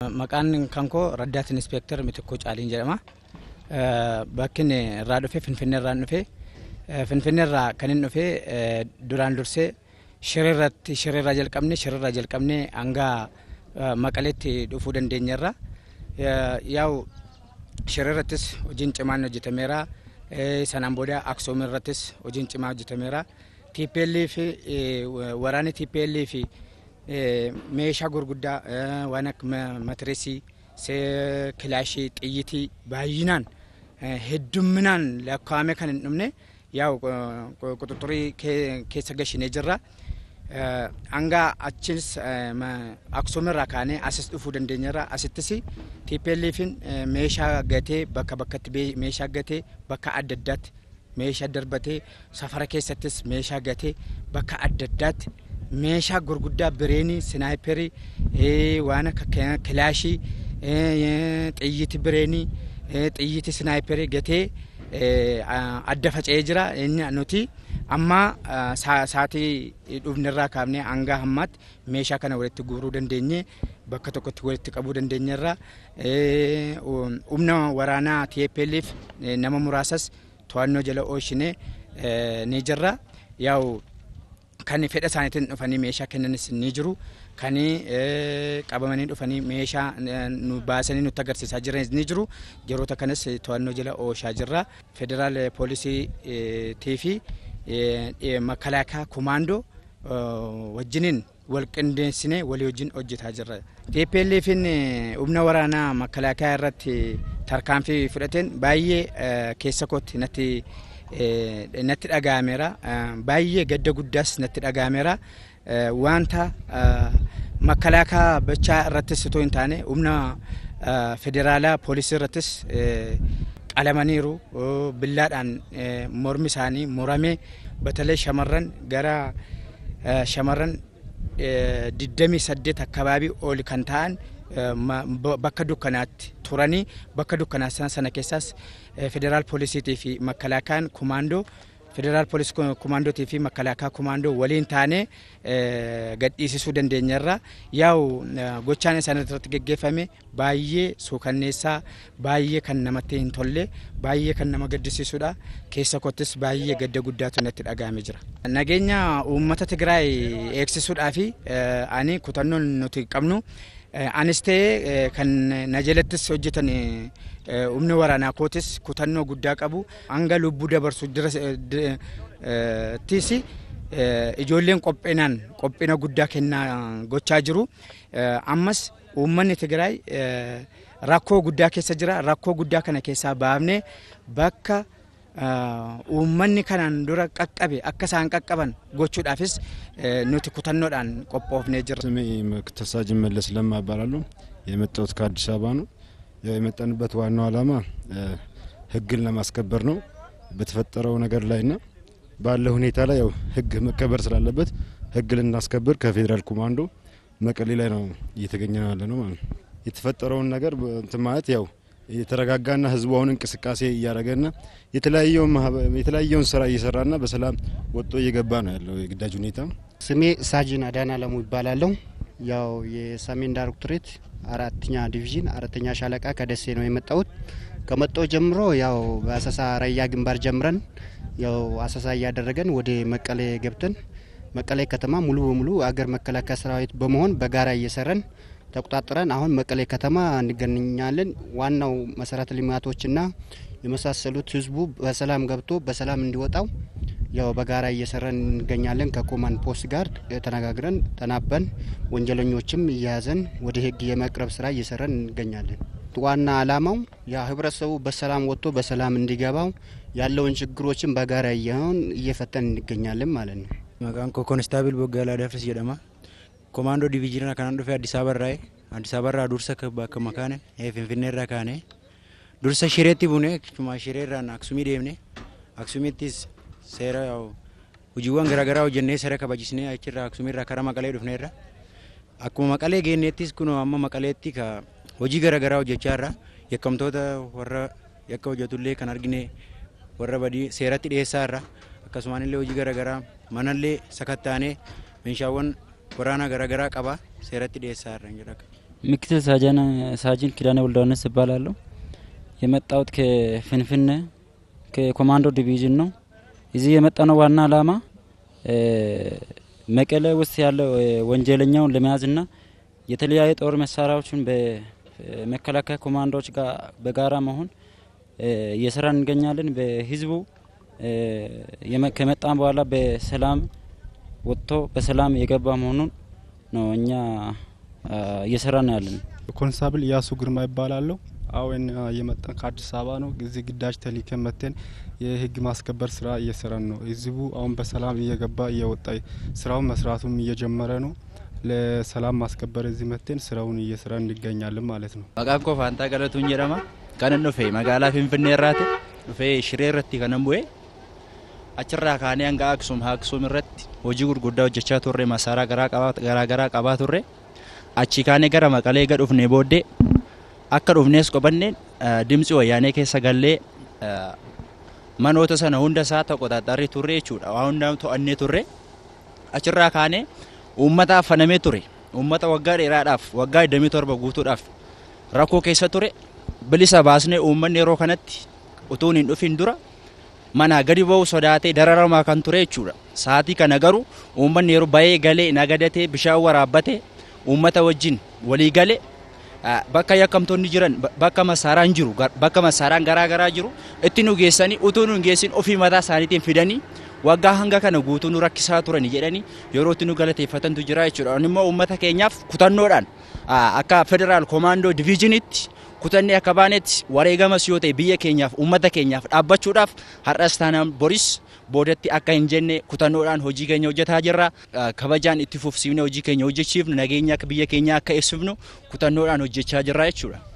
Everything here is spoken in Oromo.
Maqaan kan koo Raddaat Inspektar Mitikkoo Caaliin jedhama. Bakki inni irraa dhufe Finfinnee irraa dhufe Finfinnee irraa kan inni dhufe duraan dursee shirrirratti shirrirraa jalqabne irraa jalqabne hanga maqaleetti dhufuu dandeenyerra. Yaa'u irrattis hojiin cimaan hojjetameera. Sanaan booda irrattis hojiin cimaa hojjetameera. TPL fi waraanni TPL fi Eh, meeshaa gurguddaa eh, waan akka matireesii, kilaashii, xiyyitii baay'inaan eh, hedduminaan lakkaa'ame kan hin dhumne yaa'u quxuxurii keessa gashinee jirra. Hanga achis aksuumirraa kaanee asis dhufuu dandeenyarra asittis TPLFin meeshaa gatee bakka bakkatti meeshaa gatee bakka adda addaatti meeshaa darbatee safara keessattis meeshaa gatee bakka adda addaatti meeshaa gurguddaa bireenii sinaayiperii waan akka kilaashii xiyyiti bireenii xiyyiti sinaayiperii gatee adda faca'ee jira nuti amma sa'aatii dhufnirraa kaafne hanga hammaatti meeshaa kana walitti guuruu dandeenye bakka tokkotti walitti qabuu dandeenyerra um, humna waraanaa TPLF nama muraasas to'annoo jala oolchine ni jirra kan fedha isaaniitiin dhufanii meeshaa kennanis ni jiru kan e, qabamanii dhufanii meeshaa e, nu baasanii nutti agarsiisaa jira ni jiru yeroota kanas to'annoo jala ooshaa jirra federaal poolisiitii e, fi makalaakaa kumaandoo wajjiniin wal qindeessine walii wajjin hojjetaa jirra. TPLF'n humna waraanaa makalaakaa irratti tarkaanfii fudhateen baay'ee keessa kootti natti Eh, natti dhaga'ameera eh, baay'ee gadda guddaas natti dhaga'ameera eh, wanta makkalaakaa bachaa irrattis itoo hin taane humna federaalaa poolisii irrattis qalamaniiru billaadhaan mormi isaanii moramee batalee shamarran gara shamarran 28 akkabaabii ol kan ta'an. Eh, bakka dukkanaatti turanii bakka dukkanaa sana keessaas eh, federaal poolisiitii fi makalaakaan kumaandoo federaal kumaandootii fi kumaandoo waliin taanee eh, gadhiisisuu dandeenyarra yaa'u gochaan isaan irratti geggeeffame baay'ee suukanneessaa baay'ee kan namatti hin tolle baay'ee kan nama gaddisiisudha keessa kottis baay'ee gadda guddaatu natti dhaga'ame jira. Nageenya uummata Tigraay eegsisuudhaa fi ani kutannoon nuti qabnu. Eh, Anis ta'ee eh, kan eh, na jalattis hojjetan humni waraanaa kootis kutannoo guddaa qabu hanga lubbuu dabarsu tiis ijoolleen qophinaan qophina guddaa kennaa gochaa jiru. Ammas uummanni Tigraay rakkoo guddaa keessa jira. Rakkoo guddaa kana keessaa baafnee bakka. Uh, uummanni kanaan dura qaqqabe akka isaan qaqqaban gochuudhaafis uh, nuti kutannoodhaan qophoofnee jira. ስሜ ተሳጅን መለስ ለማ እባላለሁ። የመጣሁት ከአዲስ አበባ ነው። ያው የመጣንበት ዋናው ዓላማ ሕግን ለማስከበር ነው። በተፈጠረው ነገር ላይና ባለው ሁኔታ ላይ ያው ሕግ መከበር ስላለበት ሕግ ልናስከብር ከፌዴራል ኮማንዶ መቀሌ ላይ ነው እየተገኘ ያለ ነው ማለት ነው። የተፈጠረውን ነገር ማለት ያው የተረጋጋና ህዝቡ አሁን እንቅስቃሴ እያደረገና የተለያየውን ስራ እየሰራና በሰላም ወጥቶ እየገባ ነው ያለው የግዳጅ ሁኔታ። ስሜ ሳጅን አዳና ለሙ ይባላለሁ። ያው የሰሜን ዳይሬክቶሬት አራተኛ ዲቪዥን አራተኛ ሻለቃ ከደሴ ነው የመጣሁት። ከመጣሁ ጀምሮ ያው በአሰሳ ራያ ግንባር ጀምረን ያው አሰሳ እያደረገን ወደ መቀሌ ገብተን መቀሌ ከተማ ሙሉ በሙሉ አገር መከላከያ ሰራዊት በመሆን በጋራ እየሰራን ተቆጣጥረን አሁን መቀሌ ከተማ እንገኛለን። ዋናው መሰረተ ልማቶችና የመሳሰሉት ህዝቡ በሰላም ገብቶ በሰላም እንዲወጣው ያው በጋራ እየሰራን እንገኛለን። ከኮማንድ ፖስት ጋር ተነጋግረን ተናበን ወንጀለኞችም እያያዘን ወደ ህግ የመቅረብ ስራ እየሰራን እንገኛለን። ዋና አላማው ያ ህብረተሰቡ በሰላም ወጥቶ በሰላም እንዲገባው ያለውን ችግሮችን በጋራ እየሆን እየፈተን እንገኛለን ማለት ነው። መቃን ኮኮንስታብል ቦጋላ ዳፍርስ komaandoo diviijinaa kanaan dhufee Addis Ababaarraa dursa bakka eh, finfinnee Finfinneerraa kaane dursa shireetti bune cuma shireerraan Aksumii deemne Aksumiittis seera hojiiwwan garaa hojjennee seera kabajisnee achirraa karaa Maqalee Maqalee kun amma Maqaleetti hojii yakkamtoota warra yakka hojjetullee kan argine warra badii seeratti dhiyeessaarra akkasumaan illee hojii garaagaraa manallee sakattaanee meeshaawwan waraana garaagaraa qaba seeratti dhiyeessaa ርን jedha ምክትል ሳጅን ኪዳነ ወልደዋንስ እባላለሁ። የመጣውት ከፍንፍነ ከኮማንዶ ዲቪዥን ነው። እዚህ የመጣ ነው ዋና ዓላማ መቀለ ውስጥ ያለው ወንጀለኛውን ለመያዝና የተለያዩ ጦር መሳሪያዎችን በመከላከያ ኮማንዶዎች ጋር በጋራ መሆን እየሰራ እንገኛለን። በህዝቡ ከመጣም በኋላ በሰላም ወጥቶ በሰላም የገባ መሆኑን ነው እኛ እየሰራ ነው ያለን። ኮንስታብል ያሱ ግርማ ይባላለሁ። አሁን የመጣን ከአዲስ አበባ ነው። እዚህ ግዳጅ ተልከን መተን የህግ ማስከበር ስራ እየሰራን ነው። ህዝቡ አሁን በሰላም እየገባ እየወጣ ስራውን መስራቱም እየጀመረ ነው። ለሰላም ማስከበር እዚህ መተን ስራውን እየሰራ እንገኛለን ማለት ነው። በቃኮ ኮ ፋንታ ቀለቱን ጀረማ ቀንኖ ፌ መጋላ ፊንፍኔ ራት ፌ ሽሬ ረቲ ከነን achirraa kaanee hanga Aksuum Aksuum irratti hojii gurguddaa hojjechaa turre masaaraa garaa qabaa turre achii kaanee gara Maqalee ga dhufnee booddee akka dhufnees qobanne dimtsi wayyaanee keessa gallee manoota sana hunda isaa tokko toqoxaxxarri turre jechuudha waa hundaa to'annee turre achirraa kaanee uummataaf fanamee ture uummata waggaa dheeraadhaaf waggaa torba guutuudhaaf rakkoo keessa ture bilisa baasnee uummanni yeroo kanatti utuun hin dhufin dura manaa gadi ba'uu sodaatee dararamaa kan ture jechuudha. Saatii kana garuu uummanni yeroo ba'ee galee nagadatee bishaan waraabbatee uummata wajjin walii galee bakka yakkamtoonni jiran bakka masaaraan jiru bakka masaaraan garaa garaa jiru itti nu geessanii utuu nu geessin ofii mataa isaaniitiin fidanii waggaa hanga kana guutuu nu rakkisaa turan jedhanii yeroo itti nu galateeffatantu jira jechuudha. Kun immoo uummata keenyaaf kutannoodhaan akka federaal komaandoo diviiziniitti kutanni akka baanetti wareegamas yoo ta'e biyya keenyaaf uummata keenyaaf dhaabbachuudhaaf har'as taanaan boris boodatti akka hin jenne kutannoodhaan hojii keenya hojjetaa jirra. Kabajaan itti fufsiifne hojii keenya hojjechiifnu nageenya akka biyya keenyaa akka eessifnu kutannoodhaan hojjechaa jirra jechuudha.